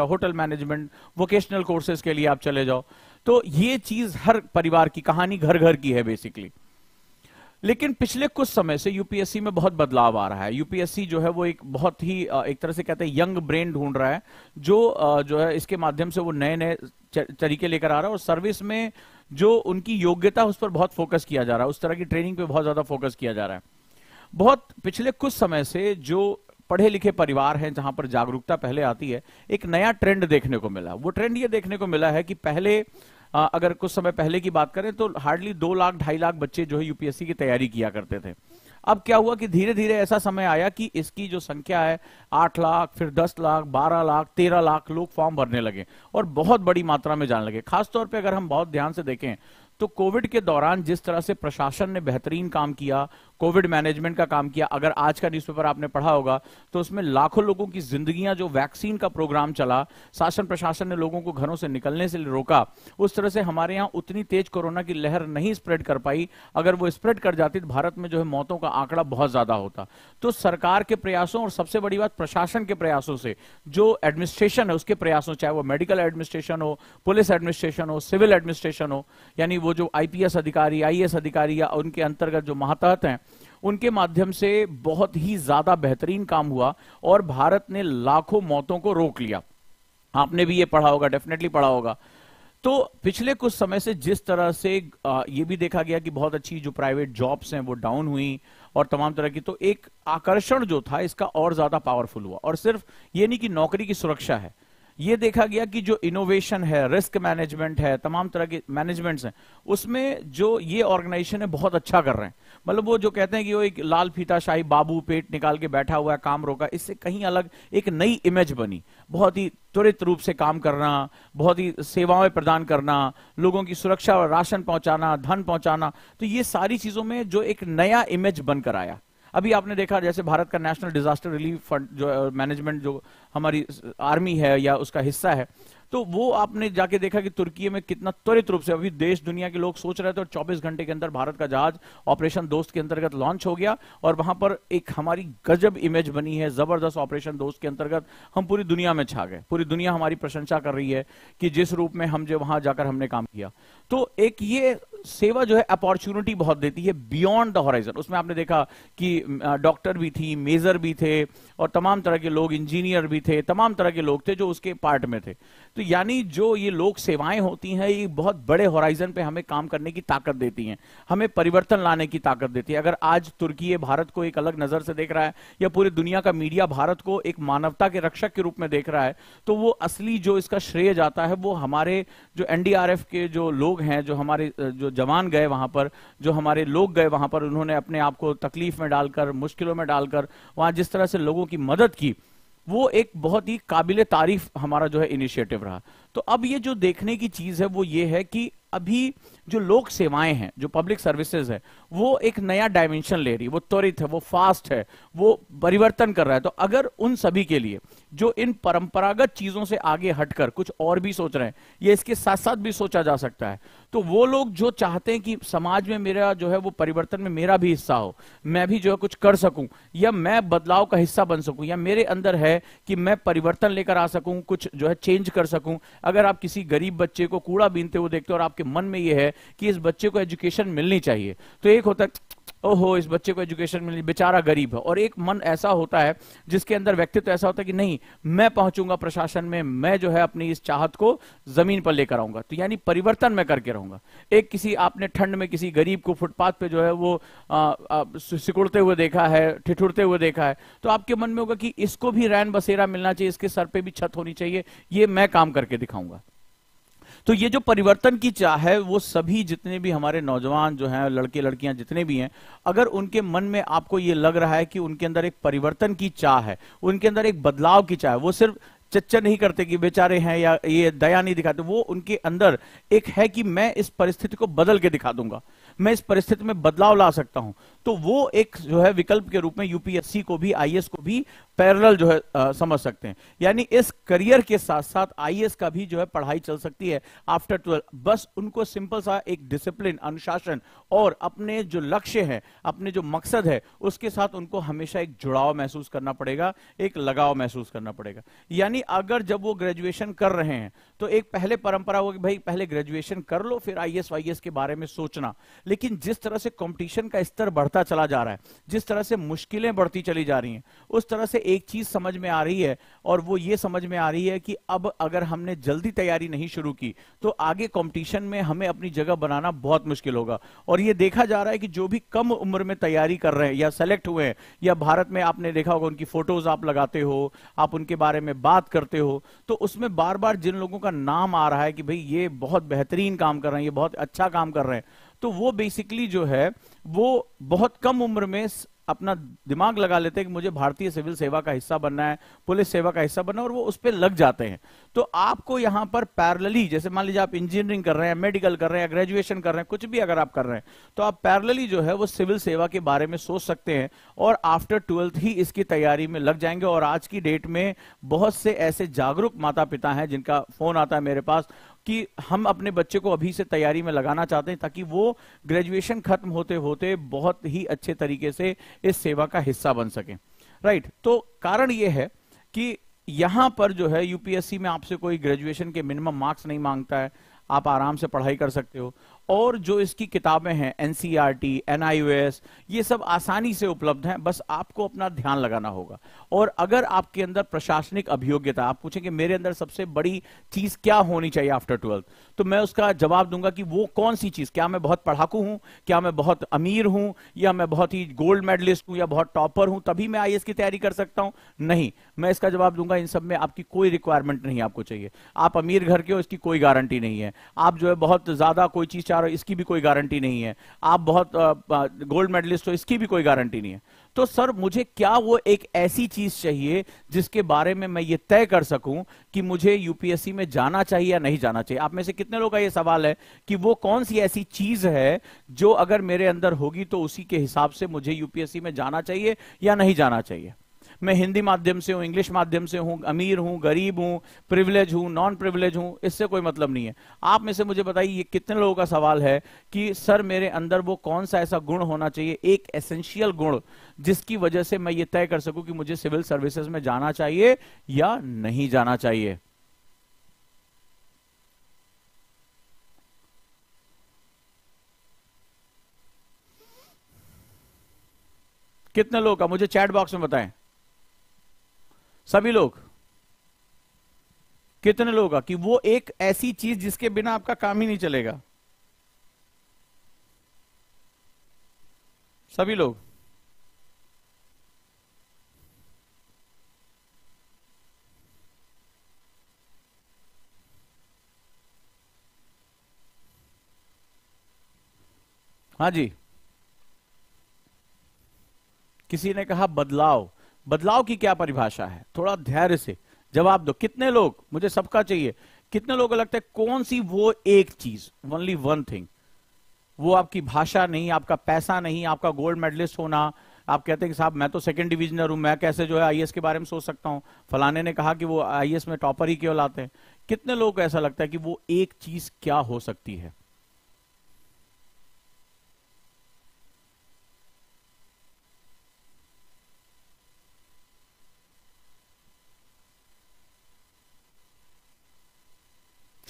Hotel management vocational courses के लिए आप चले जाओ तो ये चीज हर परिवार की कहानी घर घर की है बेसिकली लेकिन पिछले कुछ समय से यूपीएससी में बहुत बदलाव आ रहा है यूपीएससी जो है वो एक बहुत ही एक तरह से कहते हैं यंग ब्रेन ढूंढ रहा है जो जो है इसके माध्यम से वो नए नए तरीके लेकर आ रहा है और सर्विस में जो उनकी योग्यता उस पर बहुत फोकस किया जा रहा है उस तरह की ट्रेनिंग पे बहुत ज्यादा फोकस किया जा रहा है बहुत पिछले कुछ समय से जो पढ़े लिखे परिवार हैं जहां पर जागरूकता पहले आती है एक नया ट्रेंड देखने को मिला वो ट्रेंड ये देखने को मिला है कि पहले आ, अगर कुछ समय पहले की बात करें तो हार्डली दो लाख ढाई लाख बच्चे जो है यूपीएससी की तैयारी किया करते थे अब क्या हुआ कि धीरे धीरे ऐसा समय आया कि इसकी जो संख्या है आठ लाख फिर दस लाख बारह लाख तेरह लाख लोग फॉर्म भरने लगे और बहुत बड़ी मात्रा में जाने लगे खासतौर पर अगर हम बहुत ध्यान से देखें तो कोविड के दौरान जिस तरह से प्रशासन ने बेहतरीन काम किया कोविड मैनेजमेंट का काम किया अगर आज का न्यूज़पेपर आपने पढ़ा होगा तो उसमें लाखों लोगों की जिंदगियां जो वैक्सीन का प्रोग्राम चला शासन प्रशासन ने लोगों को घरों से निकलने से रोका उस तरह से हमारे यहाँ उतनी तेज कोरोना की लहर नहीं स्प्रेड कर पाई अगर वो स्प्रेड कर जाती तो भारत में जो है मौतों का आंकड़ा बहुत ज्यादा होता तो सरकार के प्रयासों और सबसे बड़ी बात प्रशासन के प्रयासों से जो एडमिनिस्ट्रेशन है उसके प्रयासों चाहे वो मेडिकल एडमिनिस्ट्रेशन हो पुलिस एडमिनिस्ट्रेशन हो सिविल एडमिनिस्ट्रेशन हो यानी वो जो आईपीएस अधिकारी आईएएस अधिकारी या उनके अंतर्गत जो महातहत हैं उनके माध्यम से बहुत ही ज्यादा बेहतरीन काम हुआ और भारत ने लाखों मौतों को रोक लिया आपने भी ये पढ़ा होगा डेफिनेटली पढ़ा होगा तो पिछले कुछ समय से जिस तरह से ये भी देखा गया कि बहुत अच्छी जो प्राइवेट जॉब्स हैं वो डाउन हुई और तमाम तरह की तो एक आकर्षण जो था इसका और ज्यादा पावरफुल हुआ और सिर्फ ये नहीं कि नौकरी की सुरक्षा है ये देखा गया कि जो इनोवेशन है रिस्क मैनेजमेंट है तमाम तरह के मैनेजमेंट्स हैं उसमें जो ये ऑर्गेनाइजेशन है बहुत अच्छा कर रहे हैं मतलब वो जो कहते हैं कि वो एक लाल फीता शाही बाबू पेट निकाल के बैठा हुआ है काम रोका इससे कहीं अलग एक नई इमेज बनी बहुत ही त्वरित रूप से काम करना बहुत ही सेवाएं प्रदान करना लोगों की सुरक्षा और राशन पहुंचाना धन पहुंचाना तो ये सारी चीजों में जो एक नया इमेज बनकर आया अभी आपने देखा जैसे भारत का नेशनल डिजास्टर रिलीफ फंड जो मैनेजमेंट जो हमारी आर्मी है या उसका हिस्सा है तो वो आपने जाके देखा कि तुर्की में कितना त्वरित रूप से अभी देश दुनिया के लोग सोच रहे थे और 24 घंटे के अंदर भारत का जहाज ऑपरेशन दोस्त के अंतर्गत लॉन्च हो गया और वहां पर एक हमारी गजब इमेज बनी है जबरदस्त ऑपरेशन दोस्त के अंतर्गत हम पूरी दुनिया में छा गए पूरी दुनिया हमारी प्रशंसा कर रही है कि जिस रूप में हम जो वहां जाकर हमने काम किया तो एक ये सेवा जो है अपॉर्चुनिटी बहुत देती है बियॉन्ड द हॉराइजन उसमें आपने देखा कि डॉक्टर भी थी मेजर भी थे और तमाम तरह के लोग इंजीनियर भी थे तमाम तरह के लोग थे जो उसके पार्ट में थे तो यानी जो ये लोक सेवाएं होती हैं ये बहुत बड़े हॉराइजन पे हमें काम करने की ताकत देती हैं हमें परिवर्तन लाने की ताकत देती है अगर आज तुर्की भारत को एक अलग नजर से देख रहा है या पूरी दुनिया का मीडिया भारत को एक मानवता के रक्षक के रूप में देख रहा है तो वो असली जो इसका श्रेय जाता है वो हमारे जो एनडीआरएफ के जो लोग हैं जो हमारे जो जवान गए वहां पर जो हमारे लोग गए वहां पर उन्होंने अपने आप को तकलीफ में डालकर मुश्किलों में डालकर वहां जिस तरह से लोगों की मदद की वो एक बहुत ही काबिल तारीफ हमारा जो है इनिशिएटिव रहा तो अब ये जो देखने की चीज है वो ये है कि अभी जो लोक सेवाएं हैं जो पब्लिक सर्विसेज है वो एक नया डायमेंशन ले रही है वो त्वरित है वो फास्ट है वो परिवर्तन कर रहा है तो अगर उन सभी के लिए जो इन परंपरागत चीजों से आगे हटकर कुछ और भी सोच रहे हैं ये इसके साथ साथ भी सोचा जा सकता है तो वो लोग जो चाहते हैं कि समाज में मेरा जो है वो परिवर्तन में मेरा भी हिस्सा हो मैं भी जो है कुछ कर सकूं या मैं बदलाव का हिस्सा बन सकूं या मेरे अंदर है कि मैं परिवर्तन लेकर आ सकूं कुछ जो है चेंज कर सकूं अगर आप किसी गरीब बच्चे को कूड़ा बीनते हुए देखते हो और आपके आपके मन में यह है कि इस बच्चे को एजुकेशन मिलनी चाहिए तो एक होता है ओहो इस बच्चे को एजुकेशन मिली बेचारा गरीब है और एक मन ऐसा होता है जिसके अंदर व्यक्तित्व तो ऐसा होता है कि नहीं मैं पहुंचूंगा प्रशासन में मैं जो है अपनी इस चाहत को जमीन पर लेकर आऊंगा तो यानी परिवर्तन मैं करके रहूंगा एक किसी आपने ठंड में किसी गरीब को फुटपाथ पे जो है वो सिकुड़ते हुए देखा है ठिठुरते हुए देखा है तो आपके मन में होगा कि इसको भी रैन बसेरा मिलना चाहिए इसके सर पर भी छत होनी चाहिए ये मैं काम करके दिखाऊंगा तो ये जो परिवर्तन की चाह है वो सभी जितने भी हमारे नौजवान जो हैं लड़के लड़कियां जितने भी हैं अगर उनके मन में आपको ये लग रहा है कि उनके अंदर एक परिवर्तन की चाह है उनके अंदर एक बदलाव की चाह है वो सिर्फ चच्चा नहीं करते कि बेचारे हैं या ये दया नहीं दिखाते वो उनके अंदर एक है कि मैं इस परिस्थिति को बदल के दिखा दूंगा मैं इस परिस्थिति में बदलाव ला सकता हूं तो वो एक जो है विकल्प के रूप में यूपीएससी को भी आईएएस को भी पैरेलल जो है आ, समझ सकते हैं यानी इस करियर के साथ साथ आईएएस का भी जो है पढ़ाई चल सकती है आफ्टर ट्वेल्व बस उनको सिंपल सा एक डिसिप्लिन अनुशासन और अपने जो लक्ष्य है अपने जो मकसद है उसके साथ उनको हमेशा एक जुड़ाव महसूस करना पड़ेगा एक लगाव महसूस करना पड़ेगा यानी अगर जब वो ग्रेजुएशन कर रहे हैं तो एक पहले परंपरा होगी भाई पहले ग्रेजुएशन कर लो फिर आई एस के बारे में सोचना लेकिन जिस तरह से कॉम्पिटिशन का स्तर बढ़ बढ़ता चला जा रहा है जिस तरह से मुश्किलें बढ़ती चली जा रही हैं उस तरह से एक चीज समझ में आ रही है और वो ये समझ में आ रही है कि अब अगर हमने जल्दी तैयारी नहीं शुरू की तो आगे कॉम्पिटिशन में हमें अपनी जगह बनाना बहुत मुश्किल होगा और ये देखा जा रहा है कि जो भी कम उम्र में तैयारी कर रहे हैं या सेलेक्ट हुए हैं या भारत में आपने देखा होगा उनकी फोटोज आप लगाते हो आप उनके बारे में बात करते हो तो उसमें बार बार जिन लोगों का नाम आ रहा है कि भाई ये बहुत बेहतरीन काम कर रहे हैं ये बहुत अच्छा काम कर रहे हैं तो वो बेसिकली जो है वो बहुत कम उम्र में अपना दिमाग लगा लेते हैं कि मुझे भारतीय सिविल सेवा का हिस्सा बनना है पुलिस सेवा का हिस्सा बनना है और वो उस पर लग जाते हैं तो आपको यहां पर पैरलली जैसे मान लीजिए आप इंजीनियरिंग कर रहे हैं मेडिकल कर रहे हैं ग्रेजुएशन कर रहे हैं कुछ भी अगर आप कर रहे हैं तो आप पैरलली जो है वो सिविल सेवा के बारे में सोच सकते हैं और आफ्टर ट्वेल्थ ही इसकी तैयारी में लग जाएंगे और आज की डेट में बहुत से ऐसे जागरूक माता पिता हैं जिनका फोन आता है मेरे पास कि हम अपने बच्चे को अभी से तैयारी में लगाना चाहते हैं ताकि वो ग्रेजुएशन खत्म होते होते बहुत ही अच्छे तरीके से इस सेवा का हिस्सा बन सके राइट तो कारण ये है कि यहां पर जो है यूपीएससी में आपसे कोई ग्रेजुएशन के मिनिमम मार्क्स नहीं मांगता है आप आराम से पढ़ाई कर सकते हो और जो इसकी किताबें हैं एनसीईआरटी एनआईओएस e ये सब आसानी से उपलब्ध हैं बस आपको अपना ध्यान लगाना होगा और अगर आपके अंदर प्रशासनिक अभियोग्यता आप पूछें कि मेरे अंदर सबसे बड़ी चीज क्या होनी चाहिए आफ्टर ट्वेल्थ तो मैं उसका जवाब दूंगा कि वो कौन सी चीज क्या मैं बहुत पढ़ाकू हूं क्या मैं बहुत अमीर हूं या मैं बहुत ही गोल्ड मेडलिस्ट हूं या बहुत टॉपर हूं तभी मैं आई की तैयारी कर सकता हूं नहीं मैं इसका जवाब दूंगा इन सब में आपकी कोई रिक्वायरमेंट नहीं आपको चाहिए आप अमीर घर के हो इसकी कोई गारंटी नहीं है आप जो है बहुत ज्यादा कोई चीज चार हो इसकी भी कोई गारंटी नहीं है आप बहुत गोल्ड मेडलिस्ट हो इसकी भी कोई गारंटी नहीं है तो सर मुझे क्या वो एक ऐसी चीज चाहिए जिसके बारे में मैं ये तय कर सकूं कि मुझे यूपीएससी में जाना चाहिए या नहीं जाना चाहिए आप में से कितने लोग का ये सवाल है कि वो कौन सी ऐसी चीज है जो अगर मेरे अंदर होगी तो उसी के हिसाब से मुझे यूपीएससी में जाना चाहिए या नहीं जाना चाहिए मैं हिंदी माध्यम से हूं इंग्लिश माध्यम से हूं अमीर हूं गरीब हूं प्रिविलेज हूं नॉन प्रिविलेज हूं इससे कोई मतलब नहीं है आप में से मुझे बताइए ये कितने लोगों का सवाल है कि सर मेरे अंदर वो कौन सा ऐसा गुण होना चाहिए एक एसेंशियल गुण जिसकी वजह से मैं ये तय कर सकूं कि मुझे सिविल सर्विसेज में जाना चाहिए या नहीं जाना चाहिए कितने लोग का मुझे चैट बॉक्स में बताएं सभी लोग कितने लोग कि वो एक ऐसी चीज जिसके बिना आपका काम ही नहीं चलेगा सभी लोग हाँ जी किसी ने कहा बदलाव बदलाव की क्या परिभाषा है थोड़ा धैर्य से जवाब दो कितने लोग मुझे सबका चाहिए कितने लोगों लगता है कौन सी वो एक चीज ओनली वन थिंग वो आपकी भाषा नहीं आपका पैसा नहीं आपका गोल्ड मेडलिस्ट होना आप कहते हैं कि साहब मैं तो सेकंड डिविजनर हूं मैं कैसे जो है आईएएस के बारे में सोच सकता हूं फलाने ने कहा कि वो आईएएस में टॉपर ही क्यों लाते हैं कितने लोग को ऐसा लगता है कि वो एक चीज क्या हो सकती है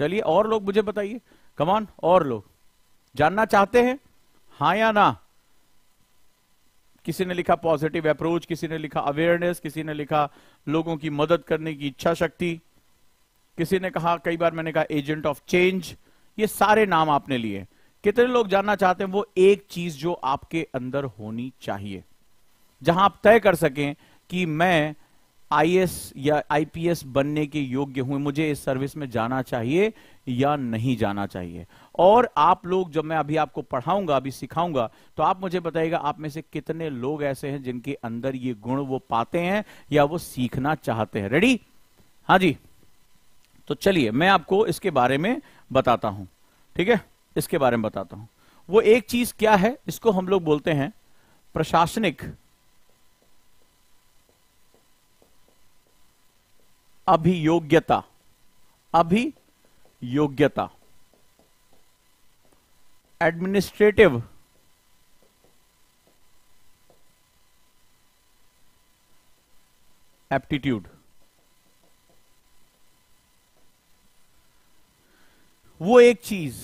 चलिए और लोग मुझे बताइए कमान और लोग जानना चाहते हैं हा या ना किसी ने लिखा पॉजिटिव अप्रोच किसी ने लिखा अवेयरनेस किसी ने लिखा लोगों की मदद करने की इच्छा शक्ति किसी ने कहा कई बार मैंने कहा एजेंट ऑफ चेंज ये सारे नाम आपने लिए कितने लोग जानना चाहते हैं वो एक चीज जो आपके अंदर होनी चाहिए जहां आप तय कर सकें कि मैं आईएएस या आईपीएस बनने के योग्य हुए मुझे इस सर्विस में जाना चाहिए या नहीं जाना चाहिए और आप लोग जब मैं अभी आपको पढ़ाऊंगा अभी सिखाऊंगा तो आप मुझे बताइएगा आप में से कितने लोग ऐसे हैं जिनके अंदर ये गुण वो पाते हैं या वो सीखना चाहते हैं रेडी हाँ जी तो चलिए मैं आपको इसके बारे में बताता हूं ठीक है इसके बारे में बताता हूं वो एक चीज क्या है इसको हम लोग बोलते हैं प्रशासनिक अभियोग्यता अभियोग्यता एडमिनिस्ट्रेटिव एप्टीट्यूड वो एक चीज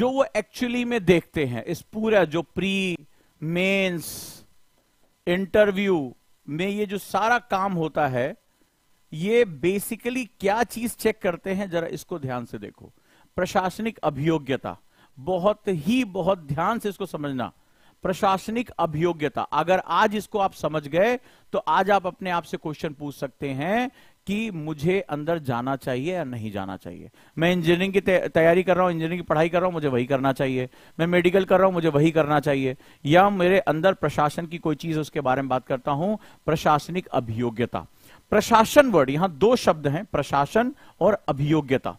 जो वो एक्चुअली में देखते हैं इस पूरा जो प्री मेंस इंटरव्यू में ये जो सारा काम होता है ये बेसिकली क्या चीज चेक करते हैं जरा इसको ध्यान से देखो प्रशासनिक अभियोग्यता बहुत ही बहुत ध्यान से इसको समझना प्रशासनिक अभियोग्यता अगर आज इसको आप समझ गए तो आज आप अपने आप से क्वेश्चन पूछ सकते हैं कि मुझे अंदर जाना चाहिए या नहीं जाना चाहिए मैं इंजीनियरिंग की तैयारी कर रहा हूं इंजीनियरिंग की पढ़ाई कर रहा हूं मुझे वही करना चाहिए मैं मेडिकल कर रहा हूं मुझे वही करना चाहिए या मेरे अंदर प्रशासन की कोई चीज उसके बारे में बात करता हूं प्रशासनिक अभियोग्यता प्रशासन वर्ड यहां दो शब्द हैं प्रशासन और अभियोग्यता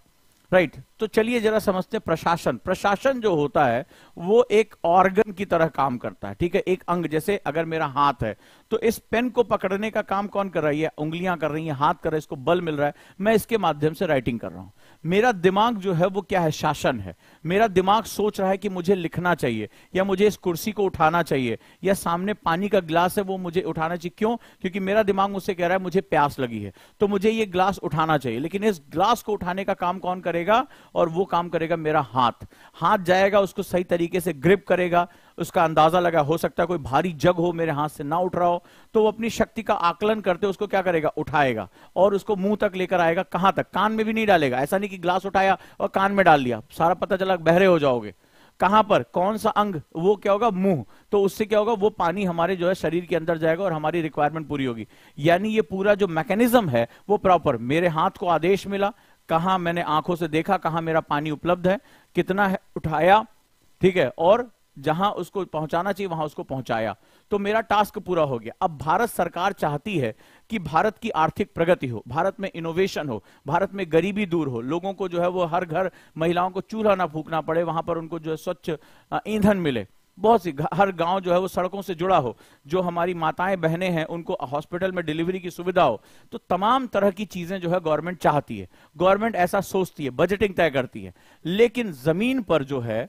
राइट right? तो चलिए जरा समझते हैं प्रशासन प्रशासन जो होता है वो एक ऑर्गन की तरह काम करता है ठीक है एक अंग जैसे अगर मेरा हाथ है तो इस पेन को पकड़ने का काम कौन कर रही है उंगलियां कर रही है हाथ कर रहा है इसको बल मिल रहा है मैं इसके माध्यम से राइटिंग कर रहा हूं मेरा दिमाग जो है वो क्या है शासन है मेरा दिमाग सोच रहा है कि मुझे लिखना चाहिए या मुझे इस कुर्सी को उठाना चाहिए या सामने पानी का ग्लास है वो मुझे उठाना चाहिए क्यों क्योंकि मेरा दिमाग मुझसे कह रहा है मुझे प्यास लगी है तो मुझे ये ग्लास उठाना चाहिए लेकिन इस ग्लास को उठाने का काम कौन करेगा और वो काम करेगा मेरा हाथ हाथ जाएगा उसको सही तरीके से ग्रिप करेगा उसका अंदाजा लगा हो सकता है कोई भारी जग हो मेरे हाथ से ना उठ रहा हो तो वो अपनी शक्ति का आकलन करते उसको क्या करेगा उठाएगा और उसको मुंह तक लेकर आएगा कहां तक कान में भी नहीं डालेगा ऐसा नहीं कि ग्लास उठाया और कान में डाल लिया सारा पता चला बहरे हो जाओगे कहां पर कौन सा अंग वो क्या होगा मुंह तो उससे क्या होगा वो पानी हमारे जो है शरीर के अंदर जाएगा और हमारी रिक्वायरमेंट पूरी होगी यानी ये पूरा जो मैकेनिज्म है वो प्रॉपर मेरे हाथ को आदेश मिला कहा मैंने आंखों से देखा कहा मेरा पानी उपलब्ध है कितना है उठाया ठीक है और जहां उसको पहुंचाना चाहिए वहां उसको पहुंचाया तो मेरा टास्क पूरा हो गया अब भारत सरकार चाहती है कि भारत की आर्थिक प्रगति हो भारत में इनोवेशन हो भारत में गरीबी दूर हो लोगों को जो है वो हर घर महिलाओं को चूल्हा ना फूकना पड़े वहां पर उनको जो है स्वच्छ ईंधन मिले बहुत सी हर गांव जो है वो सड़कों से जुड़ा हो जो हमारी माताएं बहनें हैं उनको हॉस्पिटल में डिलीवरी की सुविधा हो तो तमाम तरह की चीजें जो है गवर्नमेंट चाहती है गवर्नमेंट ऐसा सोचती है बजटिंग तय करती है लेकिन जमीन पर जो है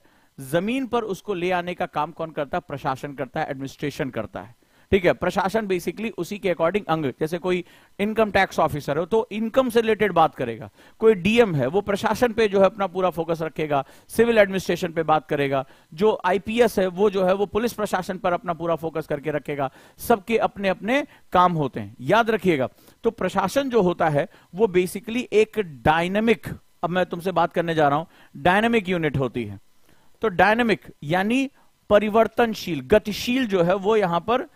जमीन पर उसको ले आने का काम कौन करता है प्रशासन करता है एडमिनिस्ट्रेशन करता है ठीक है प्रशासन बेसिकली उसी के अकॉर्डिंग अंग जैसे कोई इनकम टैक्स ऑफिसर हो तो इनकम से रिलेटेड बात करेगा कोई डीएम है वो प्रशासन पे जो है अपना पूरा फोकस रखेगा सिविल एडमिनिस्ट्रेशन पे बात करेगा जो आईपीएस है वो जो है वो पुलिस प्रशासन पर अपना पूरा फोकस करके रखेगा सबके अपने अपने काम होते हैं याद रखिएगा तो प्रशासन जो होता है वो बेसिकली एक डायनेमिक अब मैं तुमसे बात करने जा रहा हूं डायनेमिक यूनिट होती है तो डायनेमिक यानी परिवर्तनशील गतिशील जो है वो यहां पर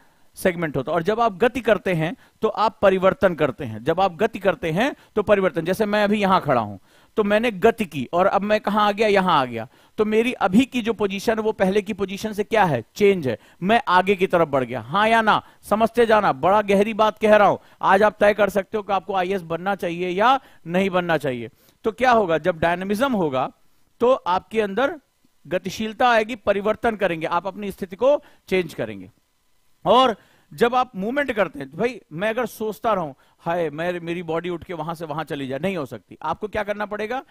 सेगमेंट होता है और जब आप गति करते हैं तो आप परिवर्तन करते हैं जब आप गति करते हैं तो परिवर्तन जैसे मैं अभी यहां खड़ा हूं तो मैंने गति की और अब मैं कहा आ गया यहां आ गया तो मेरी अभी की जो पोजीशन है वो पहले की पोजीशन से क्या है चेंज है मैं आगे की तरफ बढ़ गया हाँ या ना समझते जाना बड़ा गहरी बात कह रहा हूं आज आप तय कर सकते हो कि आपको आई बनना चाहिए या नहीं बनना चाहिए तो क्या होगा जब डायनेमिज्म होगा तो आपके अंदर गतिशीलता आएगी परिवर्तन करेंगे आप अपनी स्थिति को चेंज करेंगे और जब आप मूवमेंट करते हैं भाई मैं अगर सोचता रहूं हाय मैं मेरी बॉडी उठ के वहां से वहां चली जाए नहीं हो सकती आपको क्या करना पड़ेगा